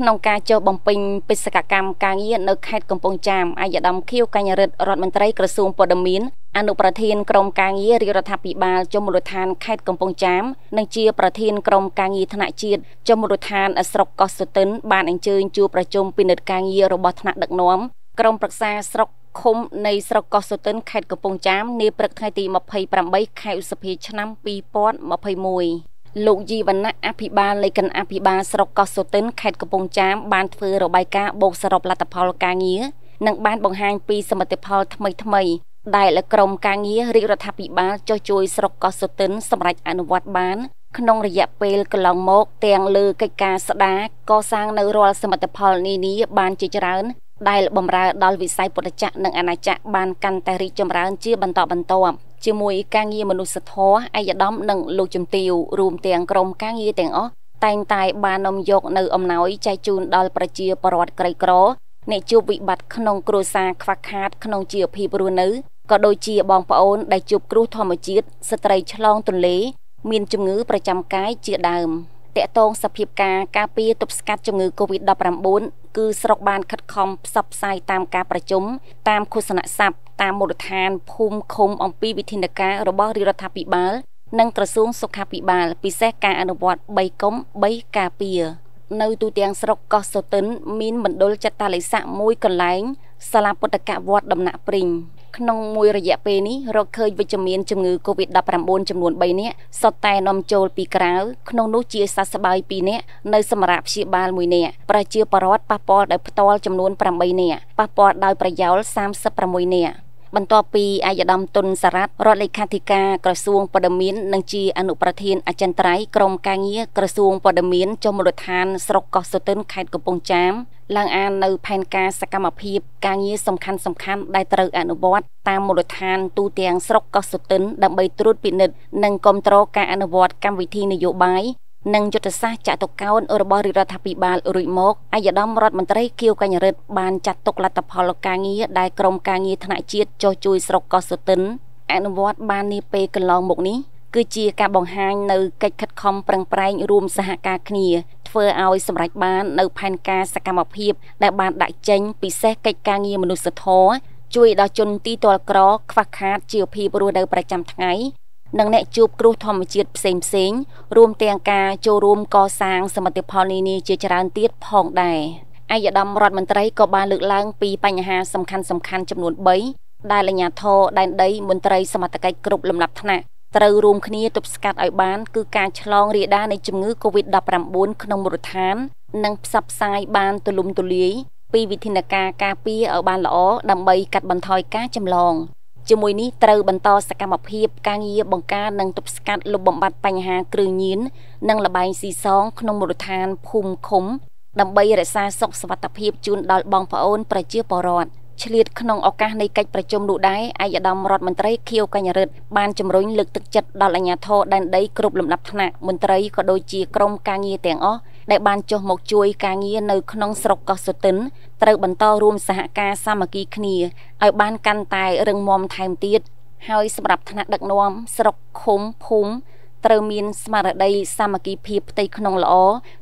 ក្នុងការចូលបំពេញបេសកកម្មការងារនៅខេត្តកំពង់ចាមអាយដាមខៀវកញ្ញរិទ្ធរដ្ឋមន្ត្រីក្រសួងព័ត៌មានអនុប្រធានក្រុមការងាររាជរដ្ឋាភិបាលចុមូលដ្ឋានខេត្តកំពង់ចាមនិងជាប្រធានក្រុមការងារថ្នាក់ជាតិចុមូលដ្ឋានស្រុកកោះសុទិនបានអញ្ជើញជួបប្រជុំពិនិត្យការងាររបស់ថ្នាក់ដឹកនាំក្រុមប្រឹក្សាស្រុកឃុំនៃស្រុកកោះសុទិនខេត្តកំពង់ចាមនាព្រឹកថ្ងៃទី28ខែឧសភា ឆ្នាំ2021លោកជីវណៈអភិបាលលេខិនអភិបាលស្រុកកោះសូទិនខេត្តកំពង់ចាមបានធ្វើរបាយការណ៍បូកសរុបលទ្ធផលការងារនិងបានបង្ហាញពីសមិទ្ធផលថ្មីថ្មី ដែលក្រមការងាររាជរដ្ឋាភិបាលចុះជួយស្រុកកោះសូទិនសម្រាប់អនុវត្តបានក្នុងរយៈពេលកន្លងមក ទាំងលើកិច្ចការស្ដារកសាងនៅរាល់សមិទ្ធផលនានា បានជាច្រើន ដែលបំរើដល់វិស័យពុទ្ធចក្រនិងអាណាចក្របានកាន់តែរីកចម្រើនជាបន្តបន្ទាប់ជាមួយការងារមនុស្សធម៌ឯកឧត្តមនិង លោកជំទាវរួមទាំងក្រុមការងារទាំងអស់តែងតែបាននាំយកនៅអំណោយចែកជូនដល់ប្រជាពលរដ្ឋក្រីក្រអ្នកជួបវិបត្តិក្នុងគ្រួសារខ្វះខាត ក្នុងជីវភាពរស់នៅក៏ដូចជាបងប្អូនដែលជួបគ្រោះធម្មជាតិស្ត្រីឆ្លងទន្លេ មានជំងឺប្រចាំកាយជាដើមតកតងសភាពការការពារទប់ស្កាត់ជំងឺ Covid-19 គឺស្រុកបានខិតខំផ្សព្វផ្សាយតាមការប្រជុំតាមឃោសនាស័ព្ទតាមមូលដ្ឋានភូមិឃុំអំពីវិធានការរបស់រាជរដ្ឋាភិបាល និងក្រសួងសុខាភិបាល ពិសេសការអនុវត្ត3កុំ3ការពារ នៅទូទាំងស្រុកកោះសូតិនមានមណ្ឌលចតាលិស័កមួយកន្លែងសាលាពុទ្ធកវត្តដំណាក់ព្រិញក្នុងមួយរយៈពេលនេះរកឃើញវិជ្ជមានជំងឺ Covid-19 ចំនួន3នាក់សុទ្ធតែនាំចូលពីក្រៅក្នុងនោះជាសះស្បើយ2នាក់នៅសម្រាប់ព្យាបាល1នាក់ប្រជាពលរដ្ឋប៉ះពាល់ដោយផ្ទាល់ចំនួន8នាក់ប៉ះពាល់ដោយប្រយោល36នាក់បន្ទាប់ពីអាយដាមតុនសារ៉ាត់រដ្ឋលេខាធិការក្រសួងព័ត៌មាន និងជាអនុប្រធានអចិន្ត្រៃយ៍ក្រមការងារក្រសួងព័ត៌មានចុះមូលដ្ឋានស្រុកកោះសូទិនខេត្តកំពង់ចាមឡើងអាននៅផែនការសកម្មភាពការងារសំខាន់សំខាន់ដែលត្រូវអនុវត្តតាមមូលដ្ឋានទូទាំងស្រុកកោះសូទិនដើម្បីត្រួតពិនិត្យនិងគ្រប់គ្រងការអនុវត្ត កម្មវិធីនយោបាយនិងយុទ្ធសាស្ត្រចតុកោណរបស់រដ្ឋាភិបាលរួចមកអាយដាមរដ្ឋមន្ត្រីគៀវកញ្ញរិទ្ធបានចាត់ទុកលទ្ធផលការងារដែលក្រមការងារថ្នាក់ជាតិចុះជួយស្រុកកោះសូទិនអនុវត្តបាននាពេលកន្លងមកនេះគឺជាការបង្ហាញនៅកិច្ចខិតខំប្រឹងប្រែងរួមសហការគ្នាធ្វើឲ្យសម្រេចបាននៅផែនការសកម្មភាពដែលបានដាក់ចេញពិសេសកិច្ចការងារមនុស្សធម៌ជួយដល់ជនទីទាល់ក្រ ខ្វះខាតជីវភាពរស់នៅប្រចាំថ្ងៃនិងអ្នកជួបគ្រោះធម្មជាតិផ្សេងផ្សេង រួមទាំងការចូលរួមកសាងសមិទ្ធផលនានាជាច្រើនទៀតផងដែរអាយដាមរដ្ឋមន្ត្រីក៏បានលើកឡើងពីបញ្ហាសំខាន់សំខាន់ចំនួន3ដែលអាជ្ញាធរដែនដីមន្ត្រីសមត្ថកិច្ចគ្រប់លំដាប់ថ្នាក់ត្រូវរួមគ្នាទប់ស្កាត់ឲ្យបានគឺការឆ្លងរាលដាលនៃជំងឺ Covid-19 ក្នុងមូលដ្ឋាននិងផ្សព្វផ្សាយបានទូលំទូលាយពីវិធានការការពារឲ្យបានល្អដើម្បីកាត់បន្ថយការចម្លងជាមួយនេះត្រូវបន្តសកម្មភាពការងារបង្ការ និង ទប់ស្កាត់លុបបំបាត់បញ្ហា គ្រឿងញៀននិងលបែងស៊ីសង ក្នុងមូលដ្ឋានភូមិឃុំ ដើម្បីរក្សាសុខសុវត្ថិភាពជូនដល់បងប្អូនប្រជាពលរដ្ឋឆ្លៀតក្នុងឱកាសនៃកិច្ចប្រជុំនោះដែរឯកឧត្តមរដ្ឋមន្ត្រីខៀវកញ្ញរិទ្ធបានជំរុញលើកទឹកចិត្តដល់អាជ្ញាធរដែនដីគ្រប់លំដាប់ថ្នាក់មន្ត្រីក៏ដូចជាក្រុមការងារទាំងអស់ដែលបានចុះមកជួយការងារនៅក្នុងស្រុកកោះសុទិនត្រូវបន្តរួមសហការសាមគ្គីគ្នាឲ្យ បានកាន់តែរឹងមាំថែមទៀតហើយសម្រាប់ថ្នាក់ដឹកនាំស្រុកឃុំភូមិត្រូវមានស្មារតីសាមគ្គីភាពផ្ទៃក្នុងល្អ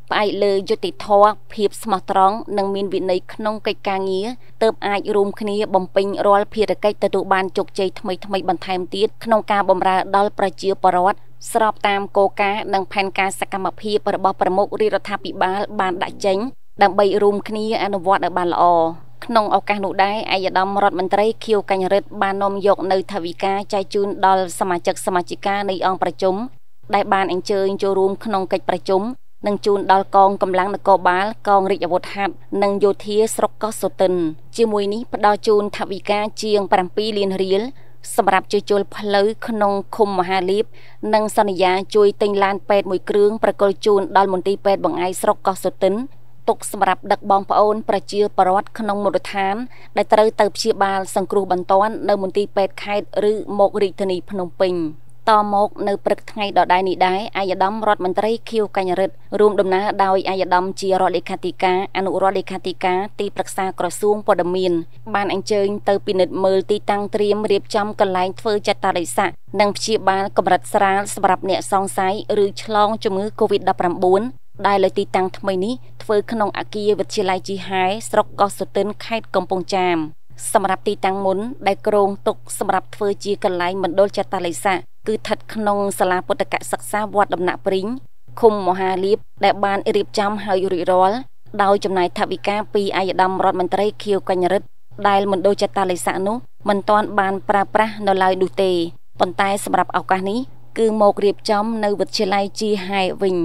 ផ្អែកលើយុត្តិធម៌ភាពស្មោះត្រង់និងមាន វិន័យក្នុងកិច្ចការងារទើបអាចរួមគ្នាបំពេញរាល់ភារកិច្ចទទួលបានជោគជ័យថ្មីៗបន្ថែមទៀតក្នុងការបម្រើដល់ប្រជាពលរដ្ឋស្របតាមគោលការណ៍និង ផែនការសកម្មភាពរបស់ប្រមុខរាជរដ្ឋាភិបាល បានដាក់ចេញ ដើម្បីរួមគ្នា អនុវត្តឲ្យបានល្អក្នុងឱកាសនោះដែរឯកឧត្តមរដ្ឋមន្ត្រីខៀវកញ្ញរិទ្ធបាននាំយកនៅថវិកាចែកជូនដល់សមាជិកសមាជិកានៃអង្គប្រជុំដែលបានអញ្ជើញចូលរួម ក្នុងកិច្ចប្រជុំនិងជូនដល់កងកម្លាំងនគរបាលកងរាជអាវុធហត្ថនិងយោធាស្រុកកោះសូតិនជាមួយនេះផ្ដល់ជូនថវិកាជាង7លានរៀលសម្រាប់ជាជលផ្លូវក្នុងឃុំមហាលៀបនិងសន្យាជួយទិញឡានពេទ្យមួយគ្រឿងប្រកល់ជូនដល់មន្ទីរពេទ្យបង្អែកស្រុកកោះសុទិន ទុកសម្រាប់ដឹកបងប្អូនប្រជាពលរដ្ឋក្នុងមូលដ្ឋានដែលត្រូវទៅព្យាបាល សង្គ្រោះបន្ទាន់នៅមន្ទីរពេទ្យខេត្តឬមករាជធានីភ្នំពេញ។តមកនៅព្រឹកថ្ងៃដដែលនេះដែរអាយដាមរដ្ឋមន្ត្រីខៀវកញ្ញរិទ្ធរួមដំណើរដោយអាយដាមជារដ្ឋលេខាធិការអនុរដ្ឋលេខាធិការទីប្រឹក្សាក្រសួងព័ត៌មាន បានអញ្ជើញទៅពិនិត្យមើលទីតាំងត្រៀមរៀបចំកន្លែងធ្វើចតារិស័កនិងព្យាបាលកម្រិតស្រាលសម្រាប់អ្នកសង្ស័យឬឆ្លងជំងឺ Covid-19 ដែលលើទីតាំងថ្មីនេះធ្វើក្នុងអគារវិទ្យាល័យជីហែស្រុកកោះសុទិនខេត្តកំពង់ចាម សម្រាប់ទីតាំងមុនដែលក្រងទុកសម្រាប់ធ្វើជាកន្លែងមណ្ឌលចតាល័យសាគឺស្ថិតក្នុងសាលាពុទ្ធកសិក្សាវត្តដំណាក់ព្រីងឃុំមហាលៀបដែល បានរៀបចំហើយរួចរាល់ដោយចំណាយថវិកាពីអាយដាមរដ្ឋមន្ត្រីខៀវកញ្ញរិទ្ធដែលមណ្ឌលចតាលិស័កនោះមិនទាន់បានប្រើប្រាស់នៅឡើយនោះទេប៉ុន្តែសម្រាប់ឱកាសនេះគឺមករៀបចំនៅវិទ្យាល័យជីហែវិញ